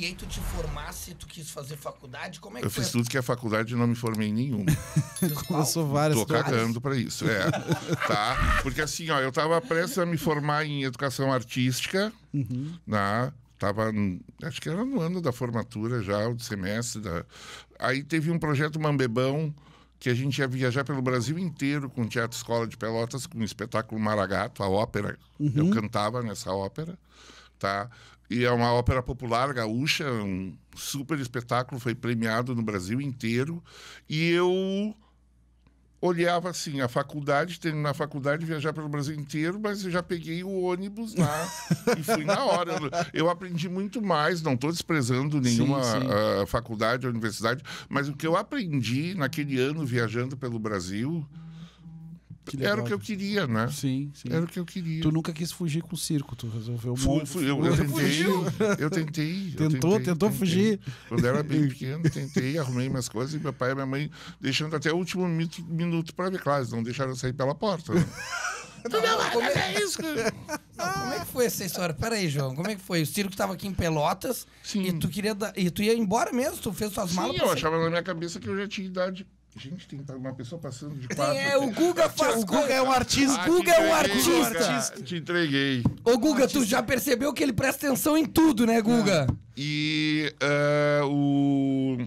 E aí tu te formasse, tu quis fazer faculdade? Como é que Eu fiz tudo que é faculdade e não me formei em nenhuma. Começou várias Tô várias. cagando pra isso, é. tá? Porque assim, ó, eu tava prestes a me formar em educação artística, uhum. na né? tava acho que era no ano da formatura já o semestre da... aí teve um projeto Mambebão que a gente ia viajar pelo Brasil inteiro com o Teatro Escola de Pelotas com o espetáculo Maragato a ópera uhum. eu cantava nessa ópera tá? E é uma ópera popular gaúcha, um super espetáculo, foi premiado no Brasil inteiro. E eu olhava assim, a faculdade, tendo na faculdade, viajar pelo Brasil inteiro, mas eu já peguei o ônibus lá e fui na hora. Eu aprendi muito mais, não estou desprezando nenhuma sim, sim. Uh, ah, faculdade ou universidade, mas o que eu aprendi naquele ano viajando pelo Brasil era o que eu queria, né? Sim, sim. Era o que eu queria. Tu nunca quis fugir com o circo, tu resolveu fui, eu, eu, tentei, eu tentei. Tentou, eu tentei, tentou tentei. fugir. Quando era bem pequeno, tentei, arrumei minhas coisas e meu pai e minha mãe deixando até o último minuto para ver, classe, não deixaram eu sair pela porta. Né? Não, não, como, é... é não, como é que foi essa história? Peraí, João, como é que foi? O circo estava aqui em Pelotas Sim. e tu queria e tu ia embora mesmo, tu fez suas malas. Sim, eu sair. achava na minha cabeça que eu já tinha idade Gente, tem tá uma pessoa passando de quatro. é, o Guga faz O Guga é um artista. o Guga é um artista. Te entreguei. Ô, Guga, tu já percebeu que ele presta atenção em tudo, né, Guga? e eh, o.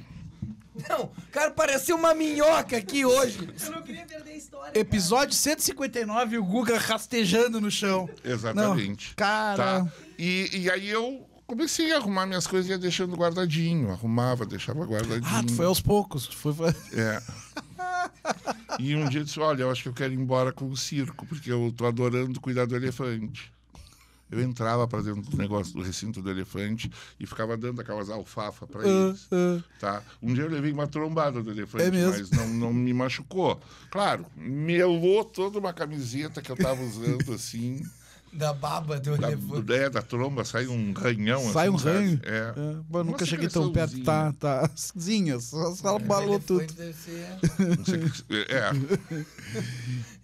Não, cara, pareceu uma minhoca aqui hoje. Eu não queria perder a história. Episódio 159, o Guga rastejando no chão. Exatamente. cara. Tá. E, e aí eu comecei a arrumar minhas coisas e ia deixando guardadinho. Arrumava, deixava guardadinho. Ah, tu foi aos poucos. foi... É. E um dia eu disse: Olha, eu acho que eu quero ir embora com o circo, porque eu tô adorando cuidar do elefante. Eu entrava para dentro do negócio do recinto do elefante e ficava dando aquelas alfafa para ah, eles. uh. Tá? Um dia eu levei uma trombada do elefante, é mas não, não me machucou. Claro, melou toda uma camiseta que eu tava usando assim. Da baba do da, elefante. Do, é, da tromba sai um ranhão. Assim, sai assim, um ranho. É. É. nunca cheguei tão perto. Tá, tá. Zinha, só, é. balou tudo. Ser... é. é.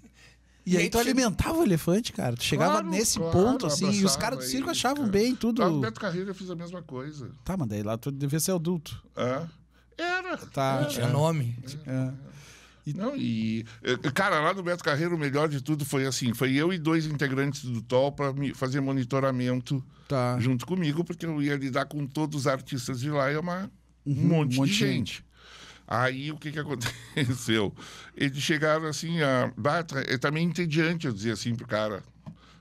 E, aí, tu alimentava o elefante, cara. Tu chegava claro, nesse claro, ponto, assim, e os caras do circo achavam cara. bem tudo. Lá no Beto Carreira eu fiz a mesma coisa. Tá, mas daí lá tu devia ser adulto. É. Era. Tá, era. Tinha nome. É não, e, eh, cara, lá no Beto Carreiro, o melhor de tudo foi assim: foi eu e dois integrantes do TOL para fazer monitoramento tá. junto comigo, porque eu ia lidar com todos os artistas de lá, é uma, uhum, um monte, um monte de gente. gente. Aí o que, que aconteceu? Eles chegaram assim, a, é também entediante eu dizer assim pro cara,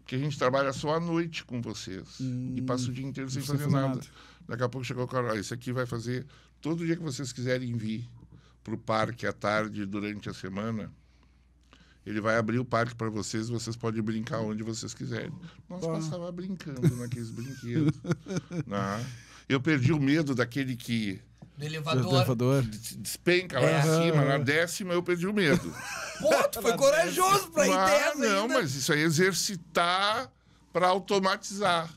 porque a gente trabalha só à noite com vocês hum, e passa o dia inteiro sem fazer nada. nada. Daqui a pouco chegou o cara, ah, esse aqui vai fazer todo dia que vocês quiserem vir para o parque à tarde durante a semana. Ele vai abrir o parque para vocês, vocês podem brincar onde vocês quiserem. Nós ah. passava brincando naqueles brinquedos. Né? Eu perdi o medo daquele que do elevador. Do elevador. Despenca lá é. em cima, na décima eu perdi o medo. ponto foi corajoso para ir ah, Não, ainda. mas isso aí é exercitar para automatizar.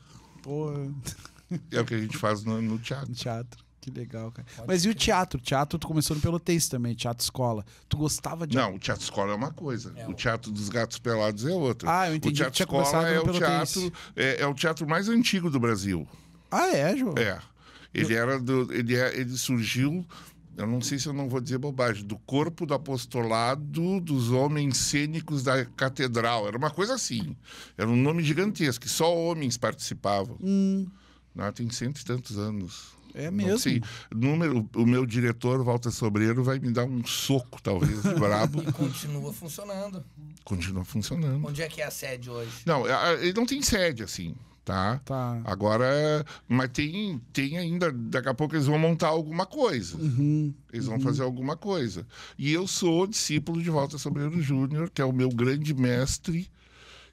É o que a gente faz no, no teatro. No teatro. Que legal, cara. Pode Mas ser. e o teatro? Teatro, tu começou no Pelotense também, teatro escola. Tu gostava de. Não, o teatro escola é uma coisa. É o teatro dos gatos pelados é outra. Ah, eu entendi. O teatro escola é o teatro, é, é, o teatro mais antigo do Brasil. Ah, é, João? É. Ele era do. Ele, é, ele surgiu. Eu não sei se eu não vou dizer bobagem, do corpo do apostolado dos homens cênicos da catedral. Era uma coisa assim. Era um nome gigantesco, só homens participavam. Hum. tem cento e tantos anos. É mesmo. Sim, o meu diretor, Walter Sobreiro, vai me dar um soco, talvez, brabo. E continua funcionando. Continua funcionando. Onde é que é a sede hoje? Não, é, é, ele não tem sede, assim. Tá? tá. Agora, mas tem, tem ainda, daqui a pouco eles vão montar alguma coisa. Uhum, eles vão uhum. fazer alguma coisa. E eu sou discípulo de Walter Sobreiro Júnior, que é o meu grande mestre,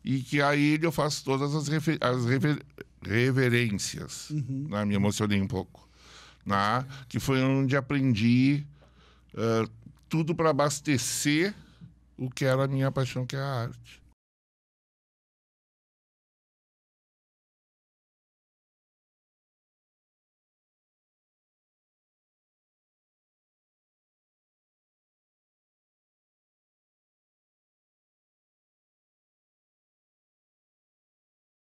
e que a ele eu faço todas as, refer as rever reverências. Uhum. Né? Me emocionei um pouco né? que foi onde aprendi uh, tudo para abastecer o que era a minha paixão, que é a arte.